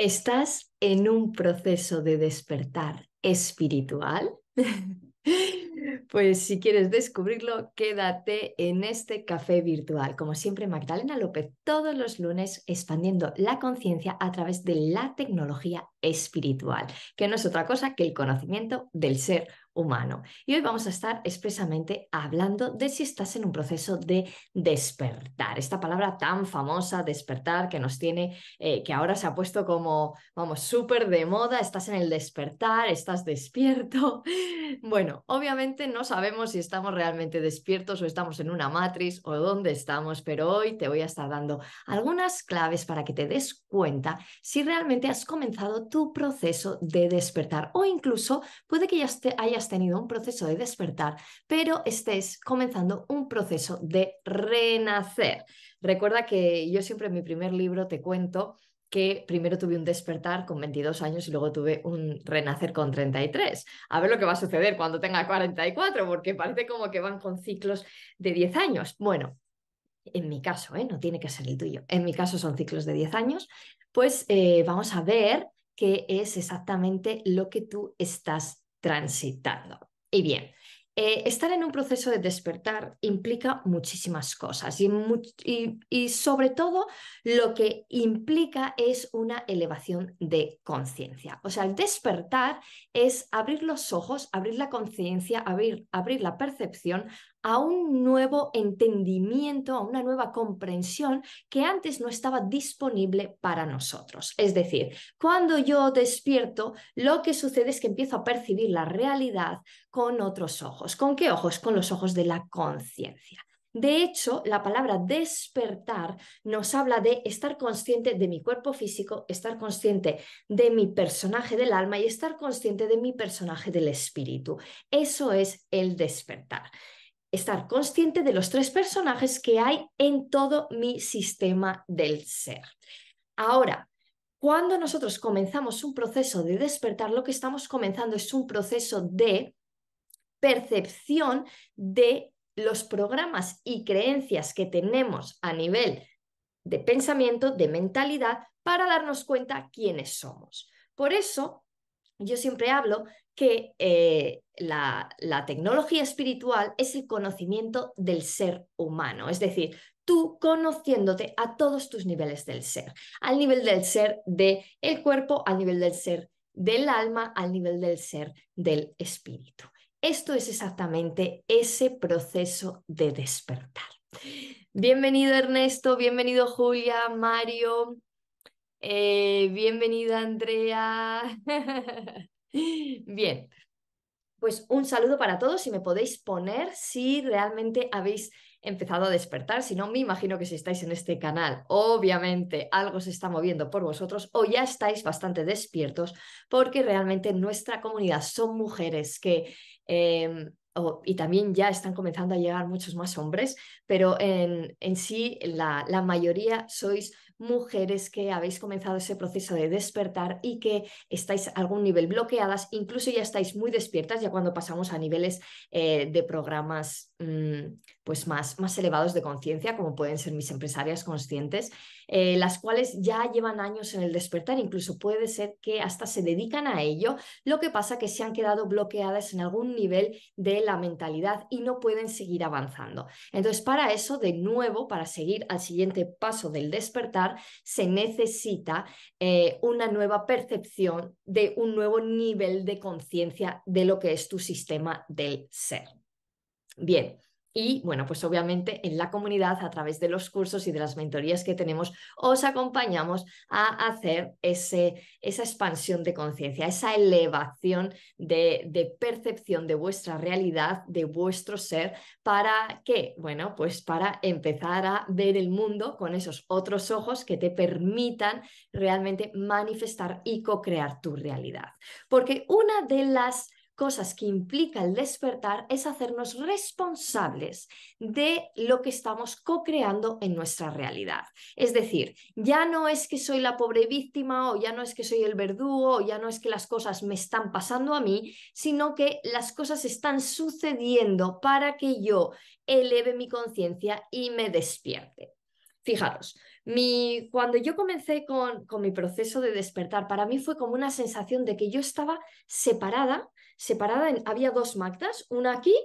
Estás en un proceso de despertar espiritual. Pues si quieres descubrirlo, quédate en este café virtual. Como siempre, Magdalena López, todos los lunes expandiendo la conciencia a través de la tecnología espiritual, que no es otra cosa que el conocimiento del ser humano. Y hoy vamos a estar expresamente hablando de si estás en un proceso de despertar, esta palabra tan famosa, despertar, que nos tiene, eh, que ahora se ha puesto como, vamos, súper de moda, estás en el despertar, estás despierto. Bueno, obviamente no sabemos si estamos realmente despiertos o estamos en una matriz o dónde estamos, pero hoy te voy a estar dando algunas claves para que te des cuenta si realmente has comenzado tu proceso de despertar o incluso puede que ya te hayas tenido un proceso de despertar, pero estés comenzando un proceso de renacer. Recuerda que yo siempre en mi primer libro te cuento que primero tuve un despertar con 22 años y luego tuve un renacer con 33. A ver lo que va a suceder cuando tenga 44, porque parece como que van con ciclos de 10 años. Bueno, en mi caso, ¿eh? no tiene que ser el tuyo, en mi caso son ciclos de 10 años, pues eh, vamos a ver qué es exactamente lo que tú estás transitando. Y bien, eh, estar en un proceso de despertar implica muchísimas cosas y, sobre todo lo que implica es una elevación de conciencia. O sea, el despertar es abrir los ojos, abrir la conciencia, abrir, abrir la percepción a un nuevo entendimiento, a una nueva comprensión que antes no estaba disponible para nosotros. Es decir, cuando yo despierto, lo que sucede es que empiezo a percibir la realidad con otros ojos. ¿Con qué ojos? Con los ojos de la conciencia. De hecho, la palabra despertar nos habla de estar consciente de mi cuerpo físico, estar consciente de mi personaje del alma y estar consciente de mi personaje del espíritu. Eso es el despertar estar consciente de los tres personajes que hay en todo mi sistema del ser. Ahora, cuando nosotros comenzamos un proceso de despertar, lo que estamos comenzando es un proceso de percepción de los programas y creencias que tenemos a nivel de pensamiento, de mentalidad, para darnos cuenta quiénes somos. Por eso, yo siempre hablo que eh, la, tecnología espiritual es el conocimiento del ser humano, es decir, tú conociéndote a todos tus niveles del ser, al nivel del ser del el cuerpo, al nivel del ser del alma, al nivel del ser del espíritu. Esto es exactamente ese proceso de despertar. Bienvenido Ernesto, bienvenido Julia, Mario, eh, bienvenida Andrea. Bien, pues un saludo para todos. y me podéis poner si realmente habéis empezado a despertar, si no, me imagino que si estáis en este canal, obviamente algo se está moviendo por vosotros o ya estáis bastante despiertos porque realmente nuestra comunidad son mujeres que... Em, y también ya están comenzando a llegar muchos más hombres, pero en, sí la, la, mayoría sois mujeres que habéis comenzado ese proceso de despertar y que estáis a algún nivel bloqueadas, incluso ya estáis muy despiertas ya cuando pasamos a niveles eh, de programas mm, pues más, más elevados de conciencia, como pueden ser mis empresarias conscientes, eh, las cuales ya llevan años en el despertar, incluso puede ser que hasta se dedican a ello, lo que pasa que se han quedado bloqueadas en algún nivel de la mentalidad y no pueden seguir avanzando. Entonces, para eso, de nuevo, para seguir al siguiente paso del despertar, se necesita eh, una nueva percepción de un nuevo nivel de conciencia de lo que es tu sistema del ser. Bien, y bueno, pues obviamente en la comunidad, a través de los cursos y de las mentorías que tenemos, os acompañamos a hacer ese, esa expansión de conciencia, esa elevación de, percepción de vuestra realidad, de vuestro ser, para que, bueno, pues para empezar a ver el mundo con esos otros ojos que te permitan realmente manifestar y co-crear tu realidad. Porque una de las cosas que implica el despertar es hacernos responsables de lo que estamos co-creando en nuestra realidad. Es decir, ya no es que soy la pobre víctima o ya no es que soy el verdugo o ya no es que las cosas me están pasando a mí, sino que las cosas están sucediendo para que yo eleve mi conciencia y me despierte. Fijaros, cuando yo comencé con, con, mi proceso de despertar, para mí fue como una sensación de que yo estaba separada separada, había dos Magdas, una aquí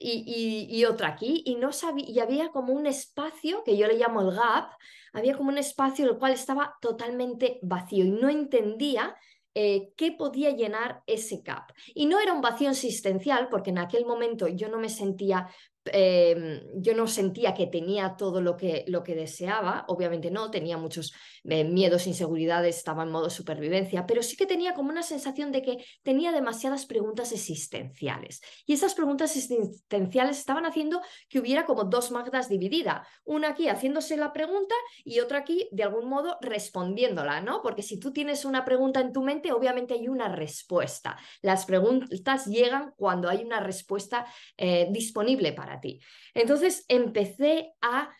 y, otra aquí, y, no sabía, y había como un espacio, que yo le llamo el gap, había como un espacio el cual estaba totalmente vacío y no entendía eh, qué podía llenar ese gap. Y no era un vacío existencial, porque en aquel momento yo no me sentía eh, yo no sentía que tenía todo lo que, lo que deseaba, obviamente no, tenía muchos eh, miedos, inseguridades, estaba en modo supervivencia, pero sí que tenía como una sensación de que tenía demasiadas preguntas existenciales. Y esas preguntas existenciales estaban haciendo que hubiera como dos Magdas dividida, una aquí haciéndose la pregunta y otra aquí de algún modo respondiéndola, ¿no? Porque si tú tienes una pregunta en tu mente, obviamente hay una respuesta. Las preguntas llegan cuando hay una respuesta eh, disponible para ti. Entonces empecé a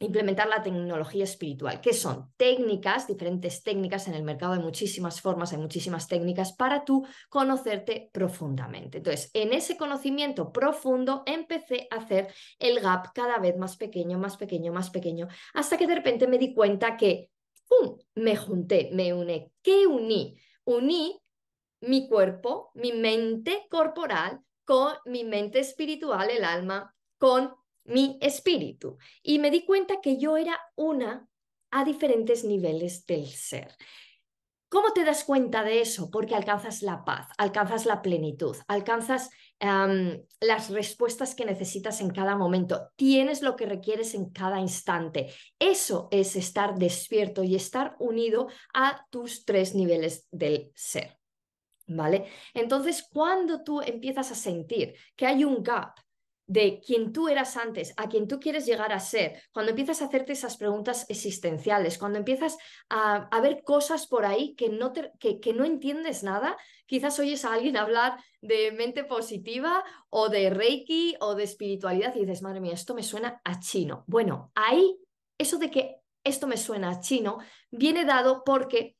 implementar la tecnología espiritual, que son técnicas, diferentes técnicas en el mercado, hay muchísimas formas, hay muchísimas técnicas para tú conocerte profundamente. Entonces, en ese conocimiento profundo empecé a hacer el gap cada vez más pequeño, más pequeño, más pequeño, hasta que de repente me di cuenta que, me junté, me uní. ¿Qué uní? Uní mi cuerpo, mi mente corporal con mi mente espiritual, el alma, con mi espíritu. Y me di cuenta que yo era una a diferentes niveles del ser. ¿Cómo te das cuenta de eso? Porque alcanzas la paz, alcanzas la plenitud, alcanzas las respuestas que necesitas en cada momento, tienes lo que requieres en cada instante. Eso es estar despierto y estar unido a tus tres niveles del ser. ¿vale? Entonces, cuando tú empiezas a sentir que hay un gap de quien tú eras antes, a quien tú quieres llegar a ser, cuando empiezas a hacerte esas preguntas existenciales, cuando empiezas a, ver cosas por ahí que no, que, que no entiendes nada, quizás oyes a alguien hablar de mente positiva o de reiki o de espiritualidad y dices, madre mía, esto me suena a chino. Bueno, ahí eso de que esto me suena a chino viene dado porque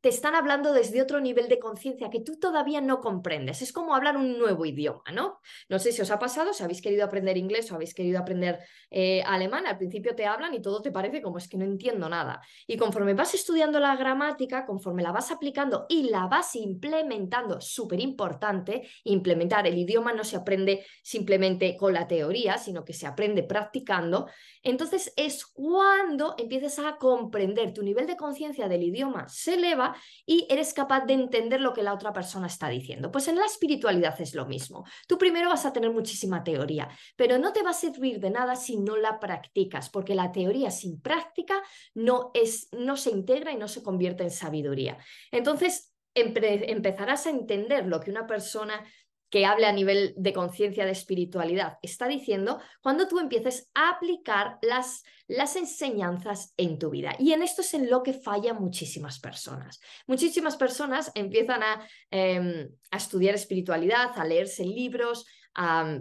te están hablando desde otro nivel de conciencia que tú todavía no comprendes. Es como hablar un nuevo idioma, ¿no? No sé si os ha pasado, si habéis querido aprender inglés o habéis querido aprender eh, alemán, al principio te hablan y todo te parece como es que no entiendo nada. Y conforme vas estudiando la gramática, conforme la vas aplicando y la vas implementando, súper importante, implementar el idioma no se aprende simplemente con la teoría, sino que se aprende practicando, entonces es cuando empiezas a comprender, tu nivel de conciencia del idioma se eleva y eres capaz de entender lo que la otra persona está diciendo. Pues en la espiritualidad es lo mismo. Tú primero vas a tener muchísima teoría, pero no te va a servir de nada si no la practicas, porque la teoría sin práctica no, es, no se integra y no se convierte en sabiduría. Entonces, empezarás a entender lo que una persona que hable a nivel de conciencia, de espiritualidad. Está diciendo cuando tú empieces a aplicar las, las enseñanzas en tu vida. Y en esto es en lo que fallan muchísimas personas. Muchísimas personas empiezan em, a, estudiar espiritualidad, a leerse libros, a,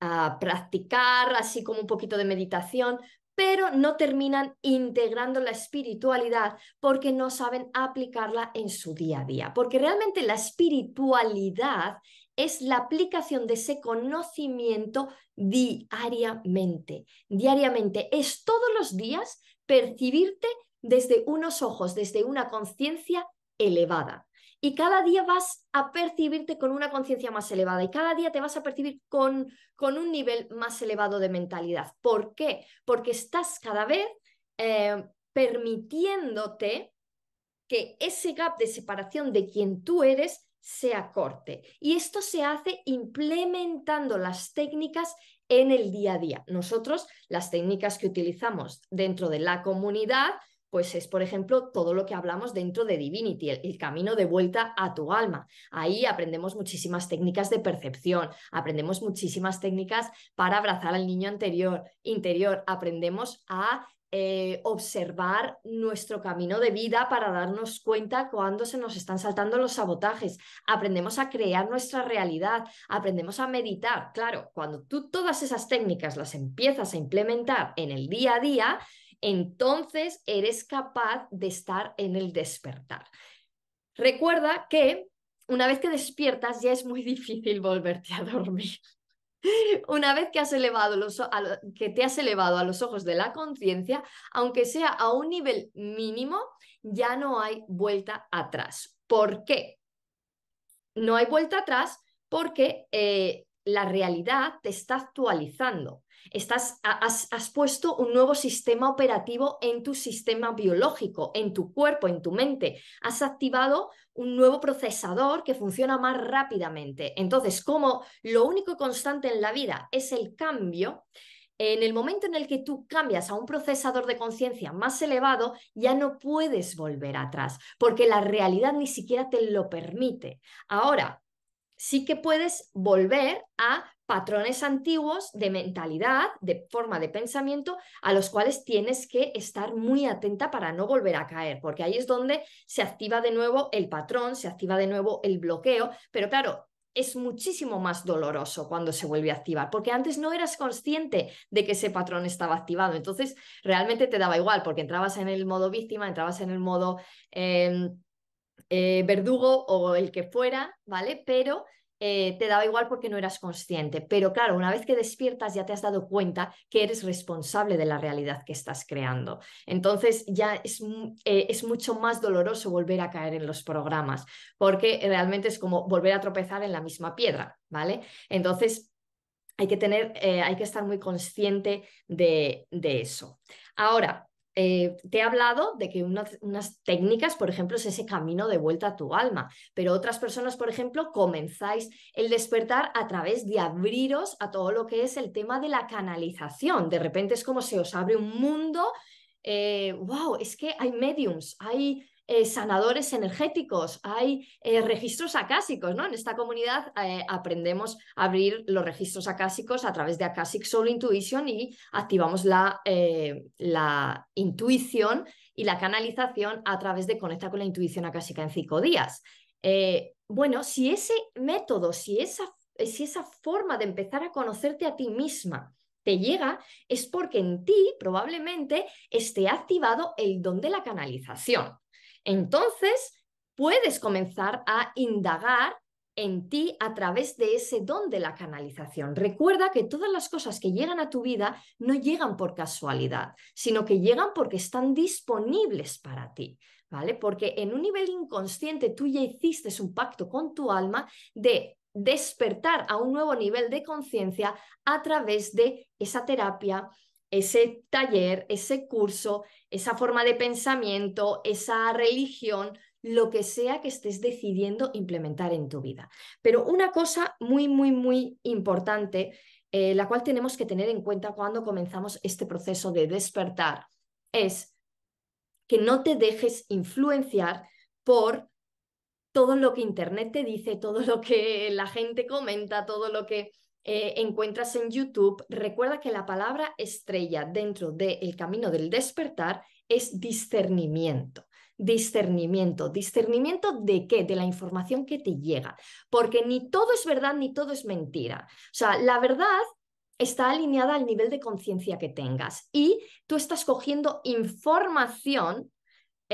a practicar así como un poquito de meditación, pero no terminan integrando la espiritualidad porque no saben aplicarla en su día a día. Porque realmente la espiritualidad es la aplicación de ese conocimiento diariamente. Diariamente es todos los días percibirte desde unos ojos, desde una conciencia elevada. Y cada día vas a percibirte con una conciencia más elevada y cada día te vas a percibir con, un nivel más elevado de mentalidad. ¿Por qué? Porque estás cada vez eh, permitiéndote que ese gap de separación de quien tú eres se acorte. Y esto se hace implementando las técnicas en el día a día. Nosotros, las técnicas que utilizamos dentro de la comunidad, pues es, por ejemplo, todo lo que hablamos dentro de Divinity, el, camino de vuelta a tu alma. Ahí aprendemos muchísimas técnicas de percepción, aprendemos muchísimas técnicas para abrazar al niño anterior, interior, aprendemos a eh, observar nuestro camino de vida para darnos cuenta cuando se nos están saltando los sabotajes. Aprendemos a crear nuestra realidad, aprendemos a meditar. Claro, cuando tú todas esas técnicas las empiezas a implementar en el día a día, entonces eres capaz de estar en el despertar. Recuerda que una vez que despiertas ya es muy difícil volverte a dormir. Una vez que, has que te has elevado a los ojos de la conciencia, aunque sea a un nivel mínimo, ya no hay vuelta atrás. ¿Por qué? No hay vuelta atrás porque eh, la realidad te está actualizando. has, puesto un nuevo sistema operativo en tu sistema biológico, en tu cuerpo, en tu mente. Has activado un nuevo procesador que funciona más rápidamente. Entonces, como lo único constante en la vida es el cambio, en el momento en el que tú cambias a un procesador de conciencia más elevado, ya no puedes volver atrás, porque la realidad ni siquiera te lo permite. Ahora, sí que puedes volver a patrones antiguos de mentalidad, de forma de pensamiento, a los cuales tienes que estar muy atenta para no volver a caer, porque ahí es donde se activa de nuevo el patrón, se activa de nuevo el bloqueo, pero claro, es muchísimo más doloroso cuando se vuelve a activar, porque antes no eras consciente de que ese patrón estaba activado, entonces realmente te daba igual, porque entrabas en el modo víctima, entrabas en el modo em, eh, verdugo o el que fuera, ¿vale? Pero eh, te daba igual porque no eras consciente. Pero claro, una vez que despiertas ya te has dado cuenta que eres responsable de la realidad que estás creando. Entonces ya es, eh, es mucho más doloroso volver a caer en los programas porque realmente es como volver a tropezar en la misma piedra, ¿vale? Entonces... Hay que, tener, eh, hay que estar muy consciente de, de eso. Ahora, eh, te he hablado de que unas, técnicas, por ejemplo, es ese camino de vuelta a tu alma, pero otras personas, por ejemplo, comenzáis el despertar a través de abriros a todo lo que es el tema de la canalización. De repente es como se os abre un mundo. wow, eh, es que hay mediums, hay eh, sanadores energéticos, hay eh, registros acásicos, ¿no? En esta comunidad eh, aprendemos a abrir los registros acásicos a través de Acasic Soul Intuition y activamos la, intuición y la canalización a través de conectar con la Intuición Acásica en cinco días. bueno, si ese método, si si esa forma de empezar a conocerte a ti misma, te llega es porque en ti probablemente esté activado el don de la canalización. Entonces, puedes comenzar a indagar en ti a través de ese don de la canalización. Recuerda que todas las cosas que llegan a tu vida no llegan por casualidad, sino que llegan porque están disponibles para ti, ¿vale? Porque en un nivel inconsciente tú ya hiciste un pacto con tu alma de despertar a un nuevo nivel de conciencia a través de esa terapia, ese taller, ese curso, esa forma de pensamiento, esa religión, lo que sea que estés decidiendo implementar en tu vida. Pero una cosa muy, muy, muy importante, eh, la cual tenemos que tener en cuenta cuando comenzamos este proceso de despertar, es que no te dejes influenciar por todo lo que Internet te dice, todo lo que la gente comenta, todo lo que eh, encuentras en YouTube, recuerda que la palabra estrella dentro del camino del despertar es discernimiento. Discernimiento. ¿Discernimiento de qué? De la información que te llega. Porque ni todo es verdad ni todo es mentira. O sea, la verdad está alineada al nivel de conciencia que tengas y tú estás cogiendo información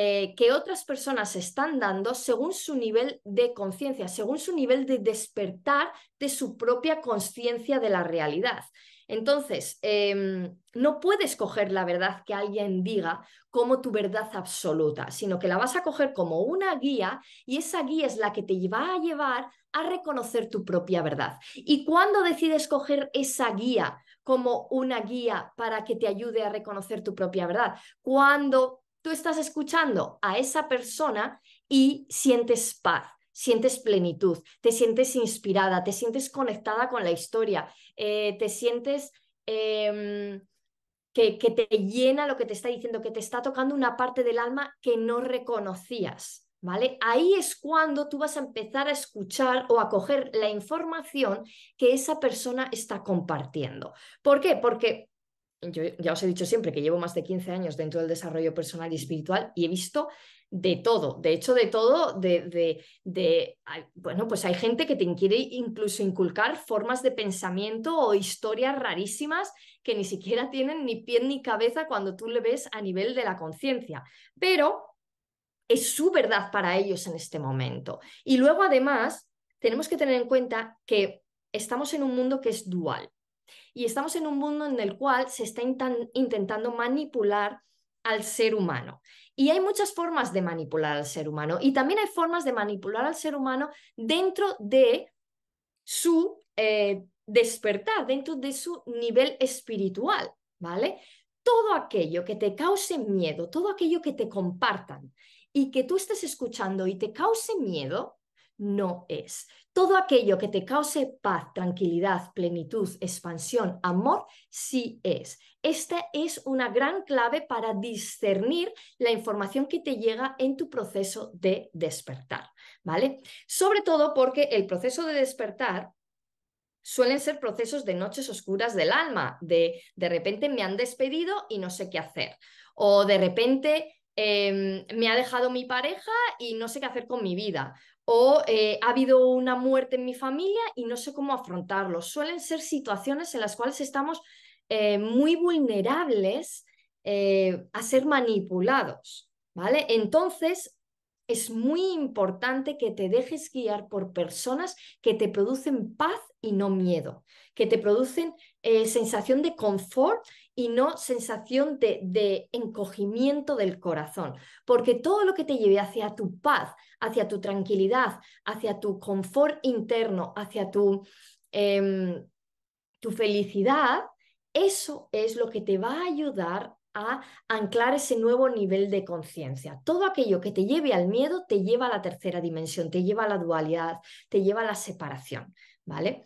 eh, que otras personas están dando según su nivel de conciencia, según su nivel de despertar de su propia conciencia de la realidad. Entonces, em, no puedes coger la verdad que alguien diga como tu verdad absoluta, sino que la vas a coger como una guía y esa guía es la que te va a llevar a reconocer tu propia verdad. Y cuando decides coger esa guía como una guía para que te ayude a reconocer tu propia verdad, cuando estás escuchando a esa persona y sientes paz, sientes plenitud, te sientes inspirada, te sientes conectada con la historia, eh, te sientes... Em, que, que, te llena lo que te está diciendo, que te está tocando una parte del alma que no reconocías, ¿vale? Ahí es cuando tú vas a empezar a escuchar o a coger la información que esa persona está compartiendo. ¿Por qué? Porque yo ya os he dicho siempre que llevo más de 15 años dentro del desarrollo personal y espiritual y he visto de todo, de hecho de todo, de, de, de bueno, pues hay gente que te quiere incluso inculcar formas de pensamiento o historias rarísimas que ni siquiera tienen ni pie ni cabeza cuando tú le ves a nivel de la conciencia, pero es su verdad para ellos en este momento. Y luego además tenemos que tener en cuenta que estamos en un mundo que es dual. Y estamos en un mundo en el cual se está intentando manipular al ser humano. Y hay muchas formas de manipular al ser humano y también hay formas de manipular al ser humano dentro de su eh, despertar, dentro de su nivel espiritual, ¿vale? Todo aquello que te cause miedo, todo aquello que te compartan y que tú estés escuchando y te cause miedo, no es todo aquello que te cause paz, tranquilidad, plenitud, expansión, amor, sí es. Esta es una gran clave para discernir la información que te llega en tu proceso de despertar, ¿vale? Sobre todo porque el proceso de despertar suelen ser procesos de noches oscuras del alma, de de repente me han despedido y no sé qué hacer, o de repente em, me ha dejado mi pareja y no sé qué hacer con mi vida o eh, ha habido una muerte en mi familia y no sé cómo afrontarlo. Suelen ser situaciones en las cuales estamos eh, muy vulnerables eh, a ser manipulados, ¿vale? Entonces, es muy importante que te dejes guiar por personas que te producen paz y no miedo, que te producen eh, sensación de confort y no sensación de, encogimiento del corazón, porque todo lo que te lleve hacia tu paz, hacia tu tranquilidad, hacia tu confort interno, hacia tu, em, tu felicidad, eso es lo que te va a ayudar a anclar ese nuevo nivel de conciencia. Todo aquello que te lleve al miedo te lleva a la tercera dimensión, te lleva a la dualidad, te lleva a la separación, ¿vale?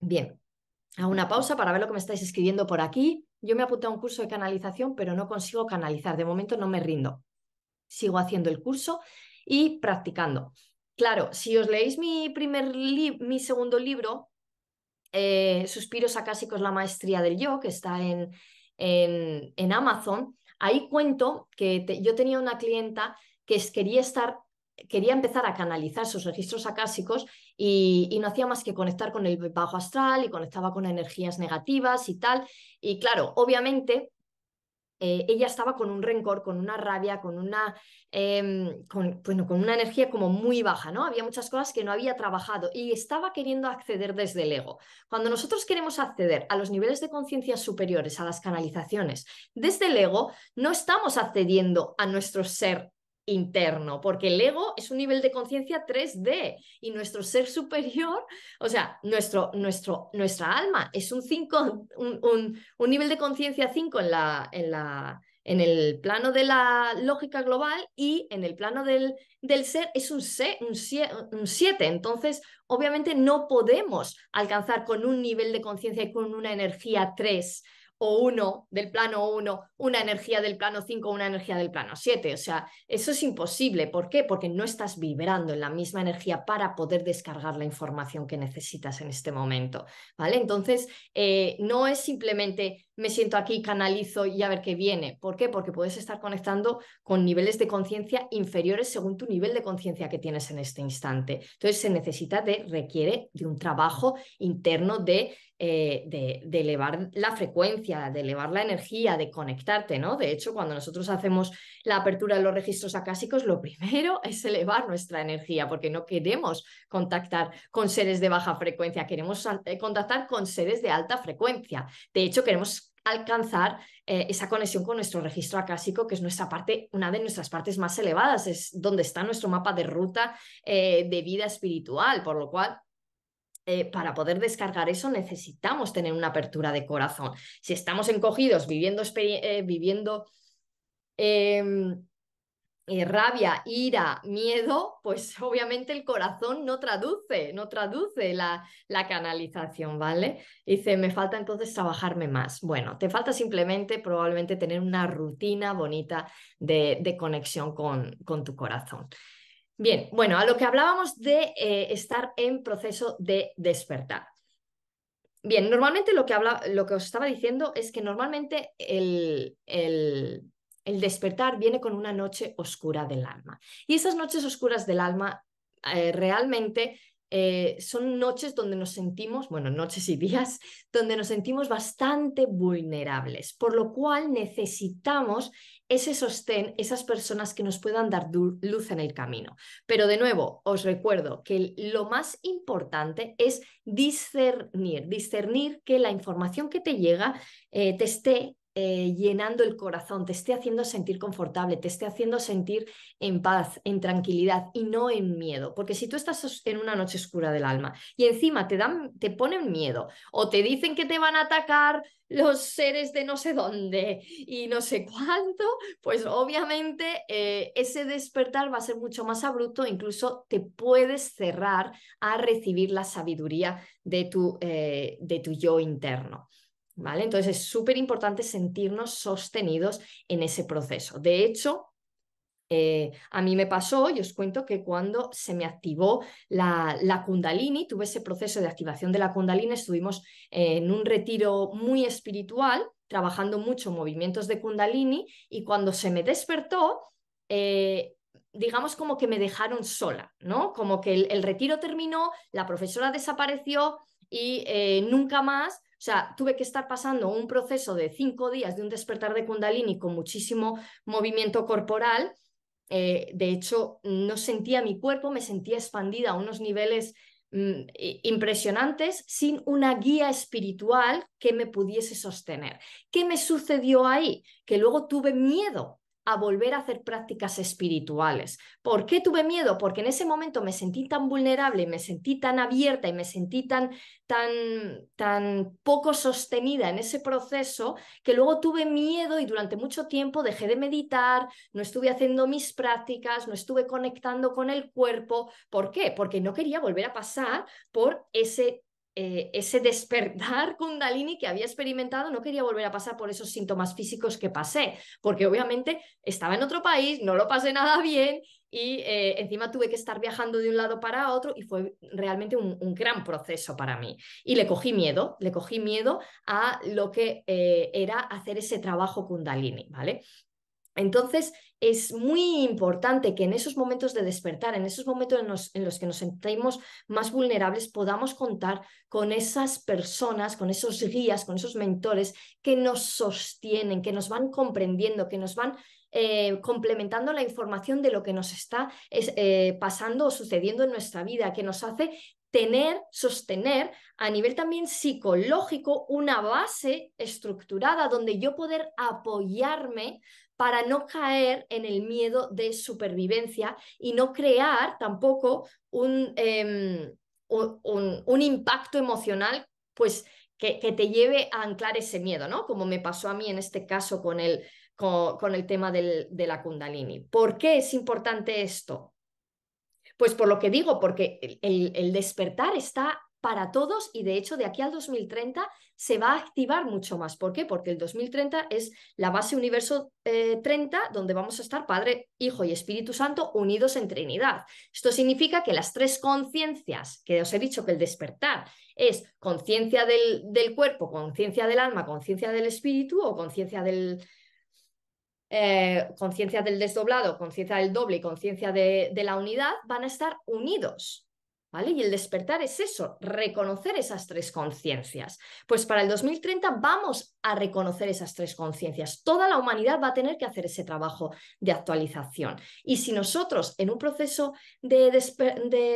Bien, hago una pausa para ver lo que me estáis escribiendo por aquí. Yo me apunté a un curso de canalización, pero no consigo canalizar. De momento no me rindo. Sigo haciendo el curso y practicando. Claro, si os leéis mi primer mi segundo libro, eh, Suspiros acásicos, la maestría del yo, que está en, en, Amazon, ahí cuento que yo tenía una clienta que quería estar quería empezar a canalizar sus registros acásicos y, y, no hacía más que conectar con el bajo astral y conectaba con energías negativas y tal. Y claro, obviamente eh, ella estaba con un rencor, con una rabia, con una, em, bueno, con una energía como muy baja, ¿no? Había muchas cosas que no había trabajado y estaba queriendo acceder desde el ego. Cuando nosotros queremos acceder a los niveles de conciencia superiores, a las canalizaciones, desde el ego, no estamos accediendo a nuestro ser interno, porque el ego es un nivel de conciencia 3D y nuestro ser superior, o sea, nuestro, nuestro, nuestra alma es un un, un, nivel de conciencia 5 en, la, en, la, en el plano de la lógica global y en el plano del, del ser es un 7, un 7, entonces obviamente no podemos alcanzar con un nivel de conciencia y con una energía 3 o uno del plano 1, una energía del plano 5, una energía del plano 7. O sea, eso es imposible. ¿Por qué? Porque no estás vibrando en la misma energía para poder descargar la información que necesitas en este momento. ¿Vale? Entonces, eh, no es simplemente me siento aquí, canalizo y a ver qué viene. ¿Por qué? Porque puedes estar conectando con niveles de conciencia inferiores según tu nivel de conciencia que tienes en este instante. Entonces se necesita de, requiere de un trabajo interno de, eh, de, elevar la frecuencia, de elevar la energía, de conectarte, ¿no? De hecho, cuando nosotros hacemos la apertura de los registros acásicos, lo primero es elevar nuestra energía, porque no queremos contactar con seres de baja frecuencia, queremos eh, contactar con seres de alta frecuencia. De hecho, queremos alcanzar eh, esa conexión con nuestro registro acásico, que es nuestra parte, una de nuestras partes más elevadas, es donde está nuestro mapa de ruta eh, de vida espiritual, por lo cual eh, para poder descargar eso necesitamos tener una apertura de corazón. Si estamos encogidos viviendo, viviendo em, eh, rabia, ira, miedo, pues obviamente el corazón no traduce, no traduce la, la canalización, ¿vale? Dice, me falta entonces trabajarme más. Bueno, te falta simplemente probablemente tener una rutina bonita de, conexión con, con tu corazón. Bien, bueno, a lo que hablábamos de eh, estar en proceso de despertar. Bien, normalmente lo que, habla, lo que os estaba diciendo es que normalmente el, el despertar viene con una noche oscura del alma. Y esas noches oscuras del alma eh, realmente eh, son noches donde nos sentimos, bueno, noches y días, donde nos sentimos bastante vulnerables, por lo cual necesitamos ese sostén, esas personas que nos puedan dar luz en el camino. Pero de nuevo, os recuerdo que lo más importante es discernir, discernir que la información que te llega eh, te esté eh, llenando el corazón, te esté haciendo sentir confortable, te esté haciendo sentir en paz, en tranquilidad y no en miedo. Porque si tú estás en una noche oscura del alma y encima te, dan, te ponen miedo o te dicen que te van a atacar los seres de no sé dónde y no sé cuánto, pues obviamente eh, ese despertar va a ser mucho más abrupto, incluso te puedes cerrar a recibir la sabiduría de tu, eh, de tu yo interno. Entonces es súper importante sentirnos sostenidos en ese proceso. De hecho, eh, a mí me pasó, y os cuento que cuando se me activó la, kundalini, tuve ese proceso de activación de la kundalini, estuvimos en un retiro muy espiritual, trabajando mucho movimientos de kundalini, y cuando se me despertó, eh, digamos como que me dejaron sola, ¿no? Como que el retiro terminó, la profesora desapareció y eh, nunca más o sea, tuve que estar pasando un proceso de cinco días de un despertar de kundalini con muchísimo movimiento corporal. Eh, de hecho, no sentía mi cuerpo, me sentía expandida a unos niveles mm, impresionantes sin una guía espiritual que me pudiese sostener. ¿Qué me sucedió ahí? Que luego tuve miedo a volver a hacer prácticas espirituales. ¿Por qué tuve miedo? Porque en ese momento me sentí tan vulnerable me sentí tan abierta y me sentí tan, tan, tan poco sostenida en ese proceso que luego tuve miedo y durante mucho tiempo dejé de meditar, no estuve haciendo mis prácticas, no estuve conectando con el cuerpo. ¿Por qué? Porque no quería volver a pasar por ese eh, ese despertar kundalini que había experimentado, no quería volver a pasar por esos síntomas físicos que pasé, porque obviamente estaba en otro país, no lo pasé nada bien y eh, encima tuve que estar viajando de un lado para otro y fue realmente un, gran proceso para mí. Y le cogí miedo, le cogí miedo a lo que eh, era hacer ese trabajo kundalini, ¿vale? Entonces, es muy importante que en esos momentos de despertar, en esos momentos en los, que nos sentimos más vulnerables, podamos contar con esas personas, con esos guías, con esos mentores que nos sostienen, que nos van comprendiendo, que nos van eh, complementando la información de lo que nos está eh, pasando o sucediendo en nuestra vida, que nos hace tener, sostener a nivel también psicológico una base estructurada donde yo poder apoyarme para no caer en el miedo de supervivencia y no crear tampoco un, em, un, impacto emocional pues, que, te lleve a anclar ese miedo, ¿no? Como me pasó a mí en este caso con el, con, el tema de la kundalini. ¿Por qué es importante esto? Pues por lo que digo, porque el despertar está para todos y de hecho de aquí al 2030 se va a activar mucho más. ¿Por qué? Porque el 2030 es la base universo 30 eh, donde vamos a estar Padre, Hijo y Espíritu Santo unidos en Trinidad. Esto significa que las tres conciencias, que os he dicho que el despertar es conciencia del, cuerpo, conciencia del alma, conciencia del espíritu o conciencia del... Eh, conciencia del desdoblado, conciencia del doble y conciencia de, de la unidad van a estar unidos y el despertar es eso, reconocer esas tres conciencias. Pues para el 2030 vamos a reconocer esas tres conciencias. Toda la humanidad va a tener que hacer ese trabajo de actualización. Y si nosotros en un proceso de,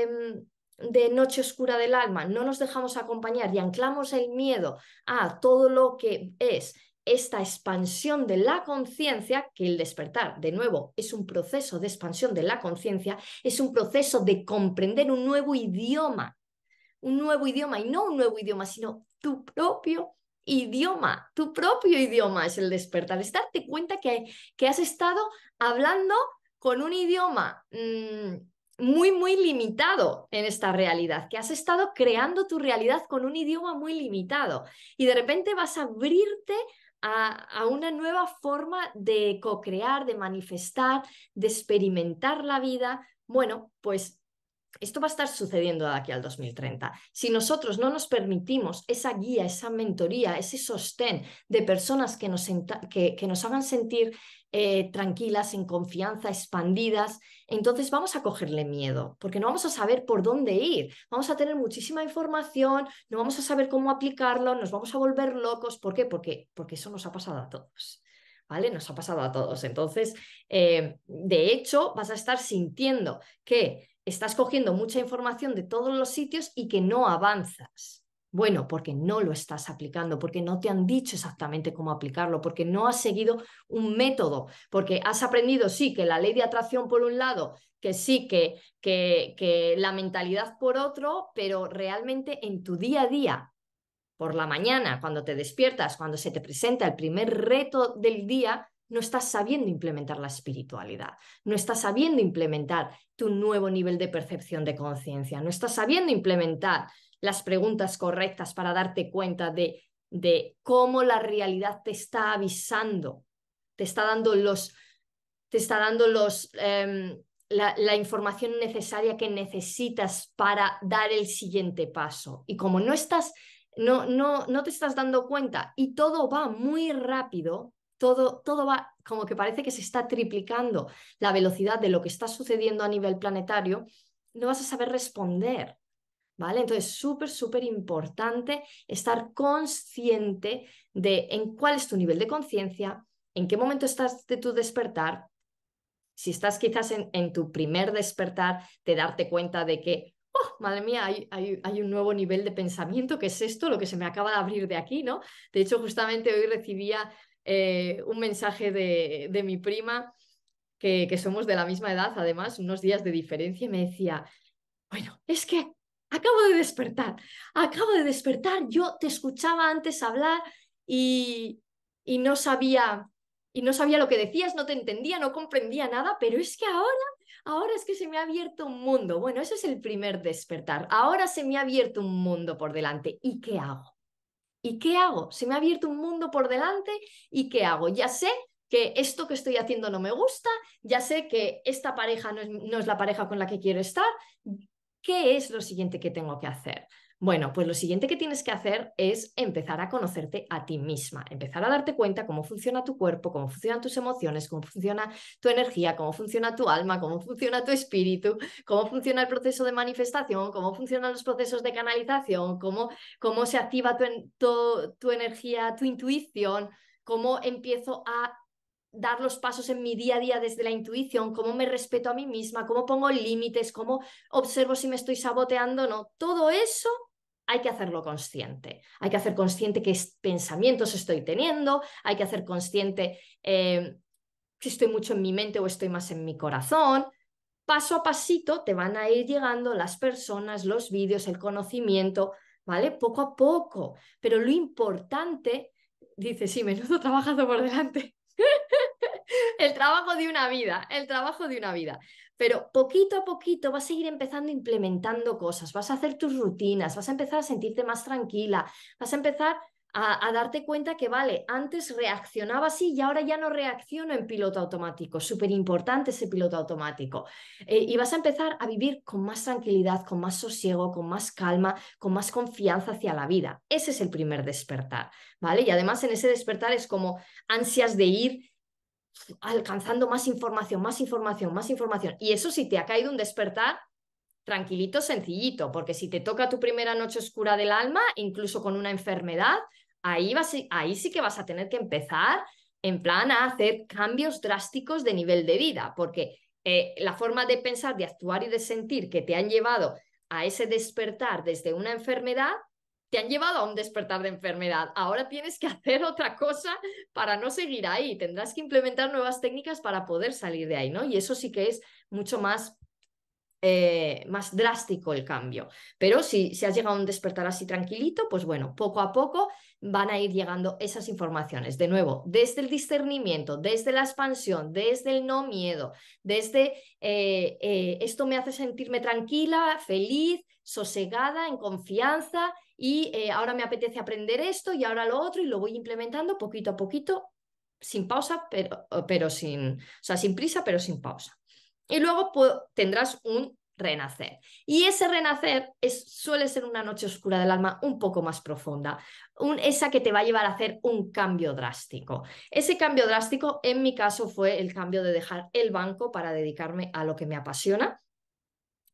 mm, de noche oscura del alma no nos dejamos acompañar y anclamos el miedo a todo lo que es esta expansión de la conciencia, que el despertar, de nuevo, es un proceso de expansión de la conciencia, es un proceso de comprender un nuevo idioma, un nuevo idioma, y no un nuevo idioma, sino tu propio idioma, tu propio idioma es el despertar, es darte cuenta que, has estado hablando con un idioma mm, muy, muy limitado en esta realidad, que has estado creando tu realidad con un idioma muy limitado y de repente vas a abrirte a, una nueva forma de co-crear, de manifestar, de experimentar la vida. Bueno, pues esto va a estar sucediendo de aquí al 2030. Si nosotros no nos permitimos esa guía, esa mentoría, ese sostén de personas que nos, que, nos hagan sentir eh, tranquilas, en confianza, expandidas, entonces vamos a cogerle miedo, porque no vamos a saber por dónde ir, vamos a tener muchísima información, no vamos a saber cómo aplicarlo, nos vamos a volver locos. ¿Por qué? Porque, porque eso nos ha pasado a todos. ¿Vale? Nos ha pasado a todos. Entonces, eh, de hecho, vas a estar sintiendo que estás cogiendo mucha información de todos los sitios y que no avanzas. Bueno, porque no lo estás aplicando, porque no te han dicho exactamente cómo aplicarlo, porque no has seguido un método, porque has aprendido, sí, que la ley de atracción por un lado, que sí, que, que, la mentalidad por otro, pero realmente en tu día a día, por la mañana, cuando te despiertas, cuando se te presenta el primer reto del día, no estás sabiendo implementar la espiritualidad, no estás sabiendo implementar tu nuevo nivel de percepción de conciencia, no estás sabiendo implementar las preguntas correctas para darte cuenta de, cómo la realidad te está avisando, te está dando los, te está dando los, em, la, la información necesaria que necesitas para dar el siguiente paso. Y como no estás no, no, no, te estás dando cuenta y todo va muy rápido, todo, va como que parece que se está triplicando la velocidad de lo que está sucediendo a nivel planetario, no vas a saber responder. ¿Vale? Entonces, súper, súper importante estar consciente de en cuál es tu nivel de conciencia, en qué momento estás de tu despertar. Si estás quizás en, tu primer despertar, de darte cuenta de que Oh, madre mía, hay, un nuevo nivel de pensamiento, que es esto? Lo que se me acaba de abrir de aquí, ¿no? De hecho, justamente hoy recibía eh, un mensaje de, mi prima, que, que, somos de la misma edad, además, unos días de diferencia, me decía, bueno, es que acabo de despertar, acabo de despertar, yo te escuchaba antes hablar y, y no sabía... Y no sabía lo que decías, no te entendía, no comprendía nada, pero es que ahora ahora es que se me ha abierto un mundo. Bueno, ese es el primer despertar. Ahora se me ha abierto un mundo por delante. ¿Y qué hago? ¿Y qué hago? Se me ha abierto un mundo por delante y ¿qué hago? Ya sé que esto que estoy haciendo no me gusta, ya sé que esta pareja no es, no es la pareja con la que quiero estar. ¿Qué es lo siguiente que tengo que hacer? Bueno, pues lo siguiente que tienes que hacer es empezar a conocerte a ti misma, empezar a darte cuenta cómo funciona tu cuerpo, cómo funcionan tus emociones, cómo funciona tu energía, cómo funciona tu alma, cómo funciona tu espíritu, cómo funciona el proceso de manifestación, cómo funcionan los procesos de canalización, cómo, se activa tu, tu, tu energía, tu intuición, cómo empiezo a dar los pasos en mi día a día desde la intuición, cómo me respeto a mí misma, cómo pongo límites, cómo observo si me estoy saboteando o no. Todo eso hay que hacerlo consciente. Hay que hacer consciente qué pensamientos estoy teniendo, hay que hacer consciente em, si estoy mucho en mi mente o estoy más en mi corazón. Paso a pasito te van a ir llegando las personas, los vídeos, el conocimiento, ¿vale? Poco a poco. Pero lo importante, dice, sí, menudo trabajando por delante. el trabajo de una vida, el trabajo de una vida pero poquito a poquito vas a ir empezando implementando cosas, vas a hacer tus rutinas, vas a empezar a sentirte más tranquila, vas a empezar a, darte cuenta que, vale, antes reaccionaba así y ahora ya no reacciono en piloto automático. Súper importante ese piloto automático. Eh, y vas a empezar a vivir con más tranquilidad, con más sosiego, con más calma, con más confianza hacia la vida. Ese es el primer despertar, ¿vale? Y además en ese despertar es como ansias de ir, alcanzando más información, más información, más información. Y eso si te ha caído un despertar, tranquilito, sencillito, porque si te toca tu primera noche oscura del alma, incluso con una enfermedad, ahí, vas, ahí sí que vas a tener que empezar en plan a hacer cambios drásticos de nivel de vida, porque eh, la forma de pensar, de actuar y de sentir que te han llevado a ese despertar desde una enfermedad te han llevado a un despertar de enfermedad. Ahora tienes que hacer otra cosa para no seguir ahí. Tendrás que implementar nuevas técnicas para poder salir de ahí, ¿no? Y eso sí que es mucho más, eh, más drástico el cambio. Pero si, si has llegado a un despertar así tranquilito, pues bueno, poco a poco van a ir llegando esas informaciones. De nuevo, desde el discernimiento, desde la expansión, desde el no miedo, desde eh, eh, esto me hace sentirme tranquila, feliz, sosegada, en confianza y eh, ahora me apetece aprender esto y ahora lo otro y lo voy implementando poquito a poquito, sin pausa, pero, pero sin, sea, sin prisa, pero sin pausa. Y luego tendrás un renacer. Y ese renacer suele ser una noche oscura del alma un poco más profunda, un, esa que te va a llevar a hacer un cambio drástico. Ese cambio drástico, en mi caso, fue el cambio de dejar el banco para dedicarme a lo que me apasiona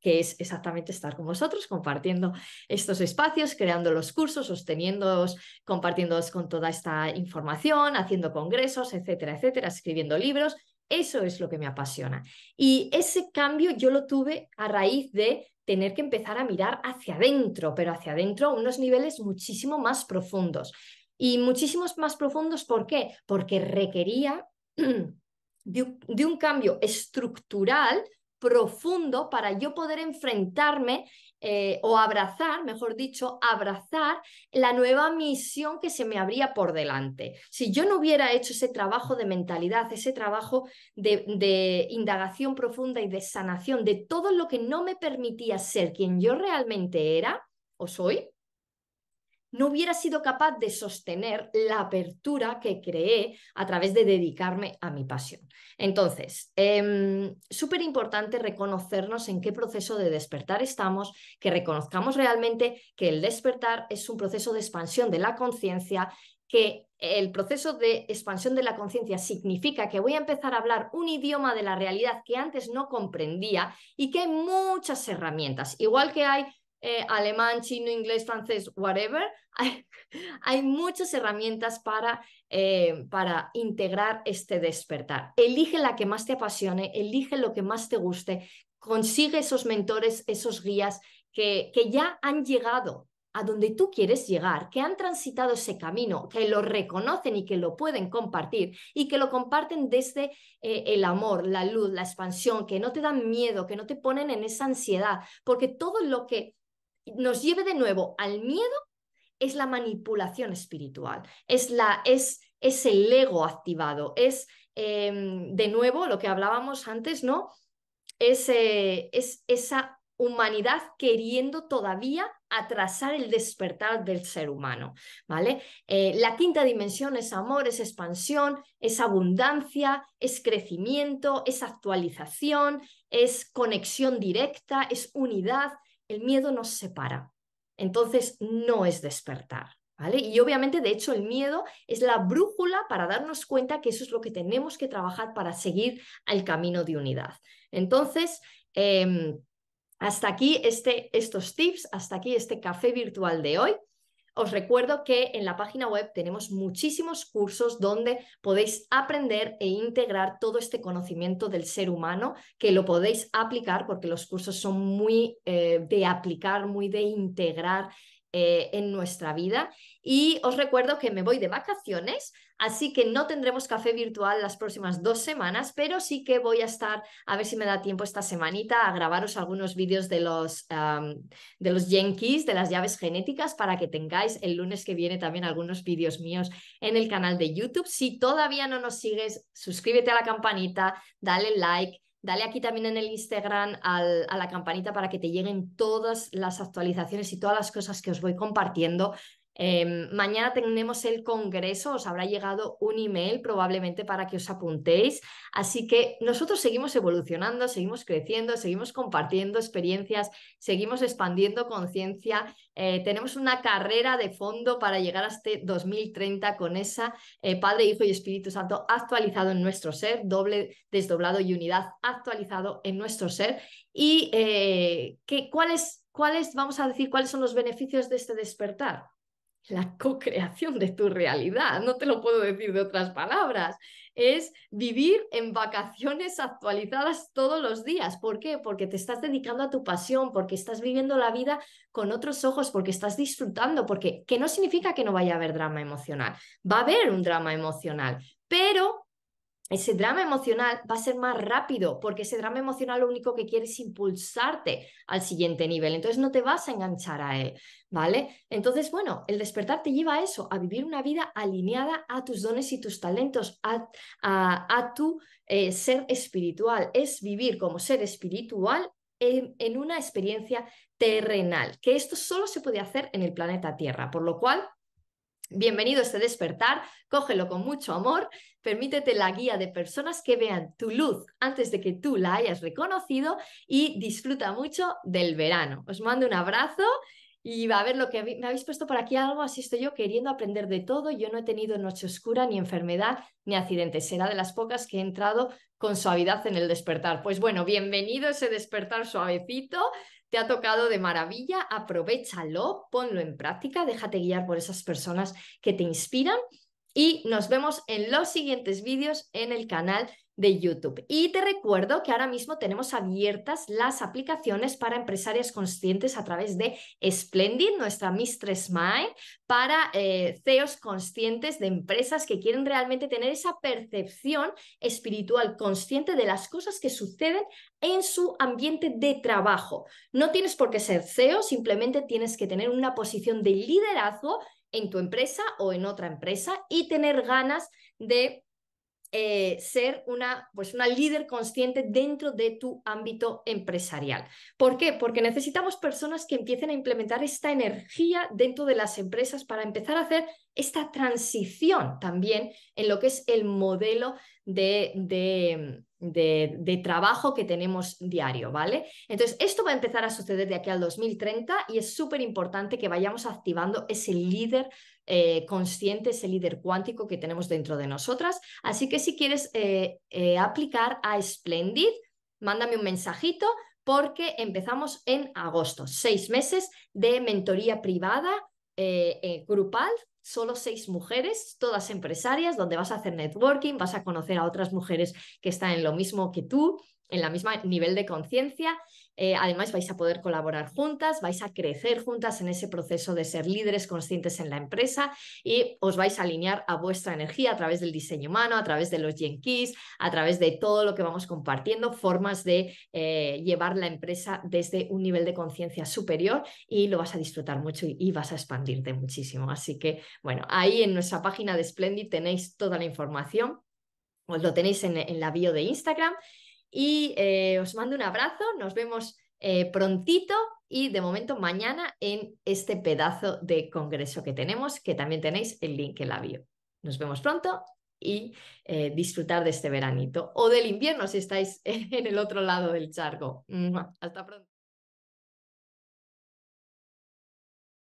que es exactamente estar con vosotros, compartiendo estos espacios, creando los cursos, sosteniéndoos, compartiéndoos con toda esta información, haciendo congresos, etcétera, etcétera, escribiendo libros. Eso es lo que me apasiona. Y ese cambio yo lo tuve a raíz de tener que empezar a mirar hacia adentro, pero hacia adentro a unos niveles muchísimo más profundos. Y muchísimos más profundos, ¿por qué? Porque requería de un cambio estructural profundo para yo poder enfrentarme eh, o abrazar, mejor dicho, abrazar la nueva misión que se me abría por delante. Si yo no hubiera hecho ese trabajo de mentalidad, ese trabajo de indagación profunda y de sanación de todo lo que no me permitía ser quien yo realmente era o soy, no hubiera sido capaz de sostener la apertura que creé a través de dedicarme a mi pasión. Entonces, em, súper importante reconocernos en qué proceso de despertar estamos, que reconozcamos realmente que el despertar es un proceso de expansión de la conciencia, que el proceso de expansión de la conciencia significa que voy a empezar a hablar un idioma de la realidad que antes no comprendía y que hay muchas herramientas, igual que hay eh, alemán, chino, inglés, francés, whatever, hay, muchas herramientas para, eh, para integrar este despertar. Elige la que más te apasione, elige lo que más te guste, consigue esos mentores, esos guías que, que ya han llegado a donde tú quieres llegar, que han transitado ese camino, que lo reconocen y que lo pueden compartir y que lo comparten desde eh, el amor, la luz, la expansión, que no te dan miedo, que no te ponen en esa ansiedad, porque todo lo que nos lleve de nuevo al miedo es la manipulación espiritual, es, la, es, el ego activado, es em, de nuevo lo que hablábamos antes, ¿no? Eh, es, esa humanidad queriendo todavía atrasar el despertar del ser humano, ¿vale? Eh, la quinta dimensión es amor, es expansión, es abundancia, es crecimiento, es actualización, es conexión directa, es unidad, el miedo nos separa. Entonces, no es despertar. ¿Vale? Y obviamente, de hecho, el miedo es la brújula para darnos cuenta que eso es lo que tenemos que trabajar para seguir el camino de unidad. Entonces, em, hasta aquí este, estos tips, hasta aquí este café virtual de hoy. Os recuerdo que en la página web tenemos muchísimos cursos donde podéis aprender e integrar todo este conocimiento del ser humano, que lo podéis aplicar porque los cursos son muy eh, de aplicar, muy de integrar eh, en nuestra vida. Y os recuerdo que me voy de vacaciones, Así que no tendremos café virtual las próximas dos semanas, pero sí que voy a estar, a ver si me da tiempo esta semanita, a grabaros algunos vídeos de los, de los Yankees, de las llaves genéticas, para que tengáis el lunes que viene también algunos vídeos míos en el canal de YouTube. Si todavía no nos sigues, suscríbete a la campanita, dale like. Dale aquí también en el Instagram a la campanita para que te lleguen todas las actualizaciones y todas las cosas que os voy compartiendo Em, mañana tenemos el congreso, os habrá llegado un email probablemente para que os apuntéis. Así que nosotros seguimos evolucionando, seguimos creciendo, seguimos compartiendo experiencias, seguimos expandiendo conciencia. Eh, tenemos una carrera de fondo para llegar hasta este 2030 con esa eh, Padre, Hijo y Espíritu Santo actualizado en nuestro ser, doble, desdoblado y unidad actualizado en nuestro ser. ¿Y eh, que, vamos a decir, cuáles son los beneficios de este despertar? la co-creación de tu realidad, no te lo puedo decir de otras palabras, es vivir en vacaciones actualizadas todos los días. ¿Por qué? Porque te estás dedicando a tu pasión, porque estás viviendo la vida con otros ojos, porque estás disfrutando, porque que no significa que no vaya a haber drama emocional, va a haber un drama emocional, pero ese drama emocional va a ser más rápido, porque ese drama emocional lo único que quiere es impulsarte al siguiente nivel, entonces no te vas a enganchar a él, ¿vale? Entonces, bueno, el despertar te lleva a eso, a vivir una vida alineada a tus dones y tus talentos, a, a, a tu eh, ser espiritual, es vivir como ser espiritual en, una experiencia terrenal, que esto solo se puede hacer en el planeta Tierra, por lo cual Bienvenido a este despertar, cógelo con mucho amor, Permítete la guía de personas que vean tu luz antes de que tú la hayas reconocido y disfruta mucho del verano. Os mando un abrazo y va a ver lo que me habéis puesto por aquí algo, así estoy yo queriendo aprender de todo. Yo no he tenido noche oscura, ni enfermedad, ni accidentes, Será de las pocas que he entrado con suavidad en el despertar. Pues bueno, bienvenido ese despertar suavecito. Te ha tocado de maravilla, aprovechalo, ponlo en práctica, déjate guiar por esas personas que te inspiran y nos vemos en los siguientes vídeos en el canal de YouTube. Y te recuerdo que ahora mismo tenemos abiertas las aplicaciones para empresarias conscientes a través de Splendid, nuestra Mistress Mind, para eh, CEOs conscientes de empresas que quieren realmente tener esa percepción espiritual consciente de las cosas que suceden en su ambiente de trabajo. No tienes por qué ser CEO, simplemente tienes que tener una posición de liderazgo en tu empresa o en otra empresa y tener ganas de eh, ser una, pues una líder consciente dentro de tu ámbito empresarial. ¿Por qué? Porque necesitamos personas que empiecen a implementar esta energía dentro de las empresas para empezar a hacer esta transición también en lo que es el modelo de de, trabajo que tenemos diario, ¿vale? Entonces, esto va a empezar a suceder de aquí al 2030 y es súper importante que vayamos activando ese líder eh, consciente, ese líder cuántico que tenemos dentro de nosotras. Así que si quieres eh, eh, aplicar a Splendid, mándame un mensajito porque empezamos en agosto, seis meses de mentoría privada grupal solo seis mujeres, todas empresarias, donde vas a hacer networking, vas a conocer a otras mujeres que están en lo mismo que tú, en la misma nivel de conciencia eh, además, vais a poder colaborar juntas, vais a crecer juntas en ese proceso de ser líderes conscientes en la empresa y os vais a alinear a vuestra energía a través del diseño humano, a través de los keys, a través de todo lo que vamos compartiendo, formas de eh, llevar la empresa desde un nivel de conciencia superior y lo vas a disfrutar mucho y, vas a expandirte muchísimo. Así que, bueno, ahí en nuestra página de Splendid tenéis toda la información. Os lo tenéis en, en la bio de Instagram y eh, os mando un abrazo, nos vemos eh, prontito y de momento mañana en este pedazo de congreso que tenemos, que también tenéis el link en la bio. Nos vemos pronto y eh, disfrutar de este veranito o del invierno si estáis en el otro lado del charco. Hasta pronto.